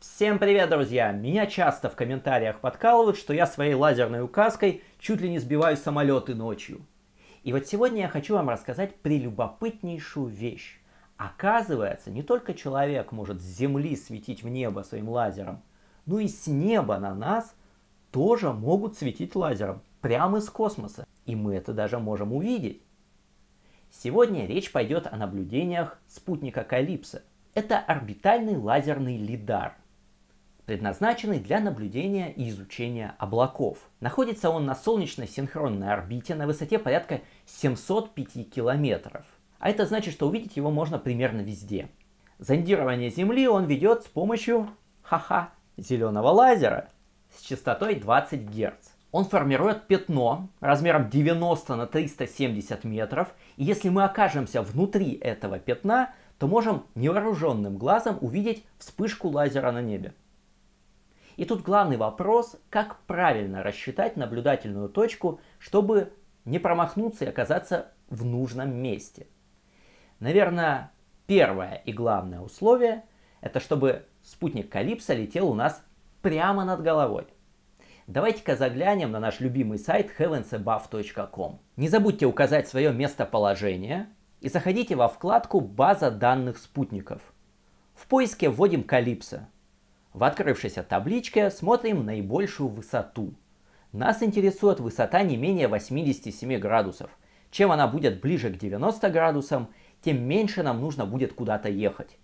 Всем привет, друзья! Меня часто в комментариях подкалывают, что я своей лазерной указкой чуть ли не сбиваю самолеты ночью. И вот сегодня я хочу вам рассказать прелюбопытнейшую вещь. Оказывается, не только человек может с Земли светить в небо своим лазером, но и с неба на нас тоже могут светить лазером, прямо из космоса. И мы это даже можем увидеть. Сегодня речь пойдет о наблюдениях спутника Калипса. Это орбитальный лазерный лидар предназначенный для наблюдения и изучения облаков. Находится он на солнечно синхронной орбите на высоте порядка 705 километров. А это значит, что увидеть его можно примерно везде. Зондирование Земли он ведет с помощью, ха-ха, зеленого лазера с частотой 20 Гц. Он формирует пятно размером 90 на 370 метров, и если мы окажемся внутри этого пятна, то можем невооруженным глазом увидеть вспышку лазера на небе. И тут главный вопрос, как правильно рассчитать наблюдательную точку, чтобы не промахнуться и оказаться в нужном месте. Наверное, первое и главное условие – это чтобы спутник Калипса летел у нас прямо над головой. Давайте-ка заглянем на наш любимый сайт heavensabove.com. Не забудьте указать свое местоположение и заходите во вкладку «База данных спутников». В поиске вводим Калипса. В открывшейся табличке смотрим наибольшую высоту. Нас интересует высота не менее 87 градусов. Чем она будет ближе к 90 градусам, тем меньше нам нужно будет куда-то ехать.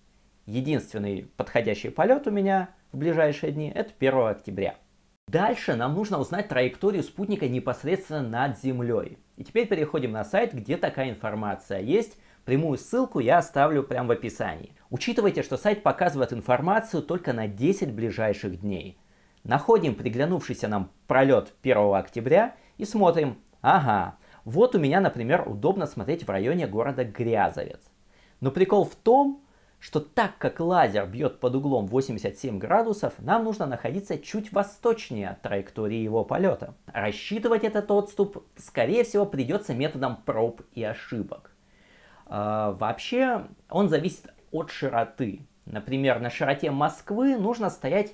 Единственный подходящий полет у меня в ближайшие дни это 1 октября. Дальше нам нужно узнать траекторию спутника непосредственно над Землей. И теперь переходим на сайт, где такая информация есть. Прямую ссылку я оставлю прямо в описании. Учитывайте, что сайт показывает информацию только на 10 ближайших дней. Находим приглянувшийся нам пролет 1 октября и смотрим, ага, вот у меня, например, удобно смотреть в районе города Грязовец. Но прикол в том, что так как лазер бьет под углом 87 градусов, нам нужно находиться чуть восточнее от траектории его полета. Рассчитывать этот отступ, скорее всего, придется методом проб и ошибок. А, вообще он зависит от широты. Например, на широте Москвы нужно стоять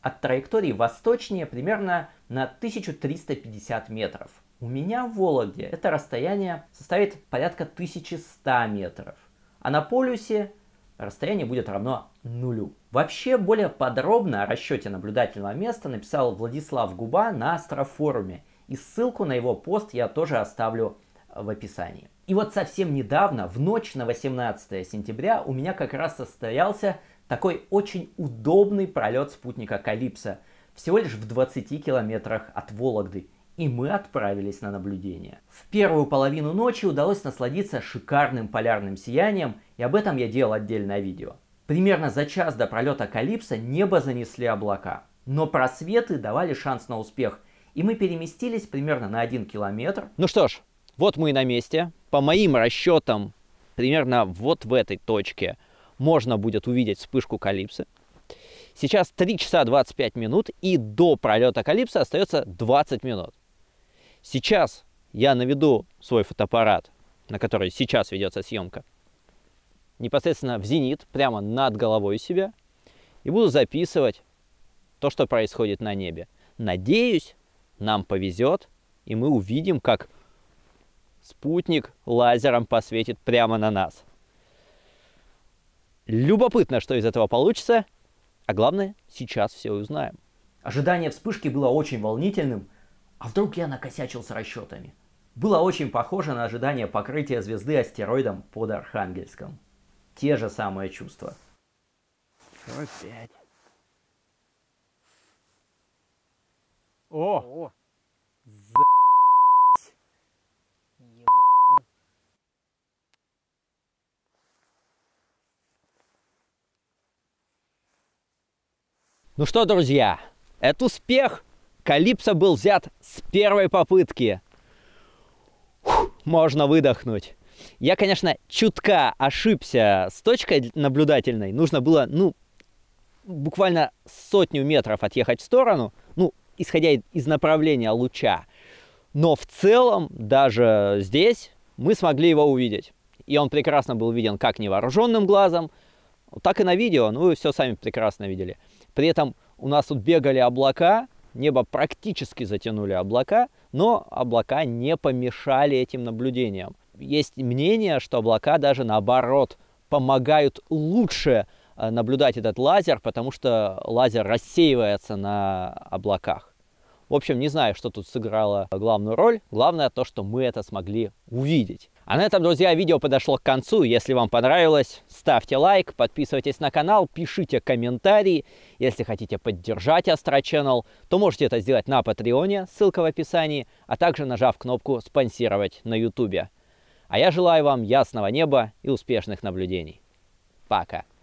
от траектории восточнее примерно на 1350 метров. У меня в Вологде это расстояние составит порядка 1100 метров, а на полюсе расстояние будет равно нулю. Вообще более подробно о расчете наблюдательного места написал Владислав Губа на Астрофоруме, и ссылку на его пост я тоже оставлю в описании. И вот совсем недавно, в ночь на 18 сентября, у меня как раз состоялся такой очень удобный пролет спутника Калипсо, всего лишь в 20 километрах от Вологды, и мы отправились на наблюдение. В первую половину ночи удалось насладиться шикарным полярным сиянием, и об этом я делал отдельное видео. Примерно за час до пролета Калипсо небо занесли облака, но просветы давали шанс на успех, и мы переместились примерно на один километр. Ну что ж, вот мы и на месте. По моим расчетам, примерно вот в этой точке можно будет увидеть вспышку калипсы. Сейчас 3 часа 25 минут, и до пролета калипса остается 20 минут. Сейчас я наведу свой фотоаппарат, на который сейчас ведется съемка, непосредственно в зенит, прямо над головой себя, и буду записывать то, что происходит на небе. Надеюсь, нам повезет, и мы увидим, как спутник лазером посветит прямо на нас. Любопытно, что из этого получится, а главное, сейчас все узнаем. Ожидание вспышки было очень волнительным, а вдруг я накосячил с расчетами. Было очень похоже на ожидание покрытия звезды астероидом под Архангельском. Те же самые чувства. Опять. О! О! Ну что, друзья, это успех. Калипсо был взят с первой попытки. Фух, можно выдохнуть. Я, конечно, чутка ошибся с точкой наблюдательной. Нужно было, ну, буквально сотню метров отъехать в сторону, ну, исходя из направления луча. Но в целом, даже здесь, мы смогли его увидеть. И он прекрасно был виден как невооруженным глазом, так и на видео, ну вы все сами прекрасно видели. При этом у нас тут бегали облака, небо практически затянули облака, но облака не помешали этим наблюдениям. Есть мнение, что облака даже наоборот помогают лучше э, наблюдать этот лазер, потому что лазер рассеивается на облаках. В общем, не знаю, что тут сыграло главную роль. Главное то, что мы это смогли увидеть. А на этом, друзья, видео подошло к концу. Если вам понравилось, ставьте лайк, подписывайтесь на канал, пишите комментарии. Если хотите поддержать Astra Channel, то можете это сделать на Патреоне, ссылка в описании, а также нажав кнопку «Спонсировать» на Ютубе. А я желаю вам ясного неба и успешных наблюдений. Пока!